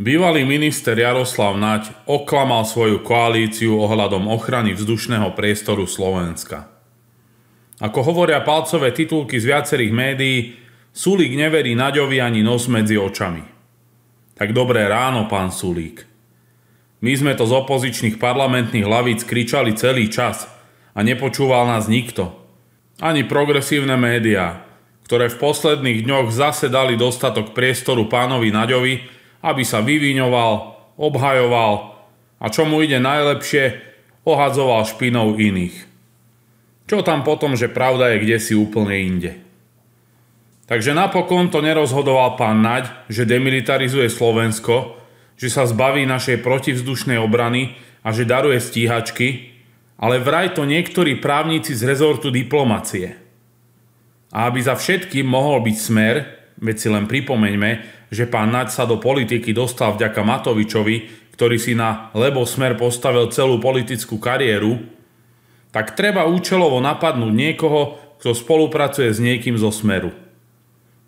Bývalý minister Jaroslav Naď oklamal svoju koalíciu ohľadom ochrany vzdušného priestoru Slovenska. Ako hovoria palcové titulky z viacerých médií, Sulík neverí Naďovi ani nos medzi očami. Tak dobré ráno, pán Sulík. My sme to z opozičných parlamentných hlavíc kričali celý čas a nepočúval nás nikto. Ani progresívne médiá, ktoré v posledných dňoch zase dali dostatok priestoru pánovi Naďovi, aby sa vyviňoval, obhajoval a čo mu ide najlepšie, ohadzoval špinou iných. Čo tam potom, že pravda je kde si úplne inde. Takže napokon to nerozhodoval pán Naď, že demilitarizuje Slovensko, že sa zbaví našej protivzdušnej obrany a že daruje stíhačky, ale vraj to niektorí právnici z rezortu diplomacie. A aby za všetkým mohol byť smer, veci si len pripomeňme, že pán Naď sa do politiky dostal vďaka Matovičovi, ktorý si na lebo smer postavil celú politickú kariéru, tak treba účelovo napadnúť niekoho, kto spolupracuje s niekým zo smeru.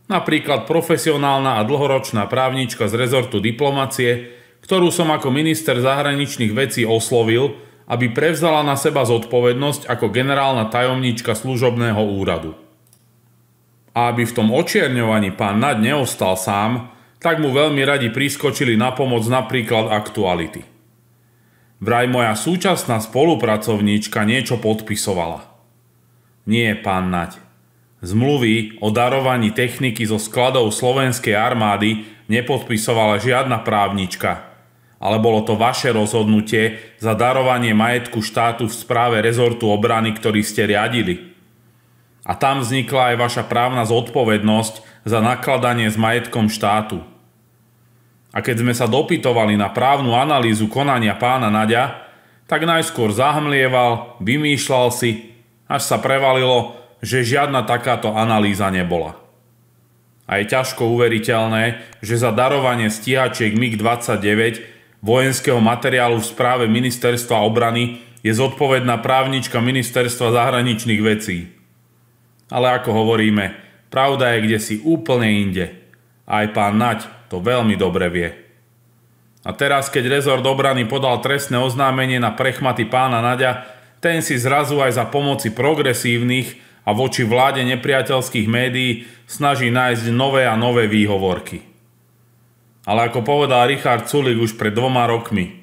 Napríklad profesionálna a dlhoročná právnička z rezortu diplomacie, ktorú som ako minister zahraničných vecí oslovil, aby prevzala na seba zodpovednosť ako generálna tajomníčka služobného úradu. A aby v tom očierňovaní pán Nad neostal sám, tak mu veľmi radi priskočili na pomoc napríklad aktuality. Vraj moja súčasná spolupracovníčka niečo podpisovala. Nie, pán Naď. Zmluvy o darovaní techniky zo skladov slovenskej armády nepodpisovala žiadna právnička, ale bolo to vaše rozhodnutie za darovanie majetku štátu v správe rezortu obrany, ktorý ste riadili. A tam vznikla aj vaša právna zodpovednosť za nakladanie s majetkom štátu – a keď sme sa dopytovali na právnu analýzu konania pána Nadia, tak najskôr zahmlieval, vymýšľal si, až sa prevalilo, že žiadna takáto analýza nebola. A je ťažko uveriteľné, že za darovanie stíhačiek MiG-29 vojenského materiálu v správe Ministerstva obrany je zodpovedná právnička Ministerstva zahraničných vecí. Ale ako hovoríme, pravda je kde si úplne inde. Aj pán Naď to veľmi dobre vie. A teraz, keď rezort obrany podal trestné oznámenie na prechmaty pána Naďa, ten si zrazu aj za pomoci progresívnych a voči vláde nepriateľských médií snaží nájsť nové a nové výhovorky. Ale ako povedal Richard Sulik už pred dvoma rokmi,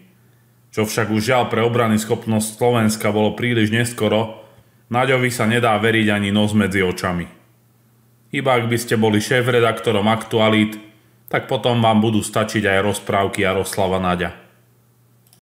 čo však už žiaľ pre obrany schopnosť Slovenska bolo príliš neskoro, Naďovi sa nedá veriť ani nos medzi očami. Iba ak by ste boli šéf-redaktorom aktualít, tak potom vám budú stačiť aj rozprávky Jaroslava Naďa.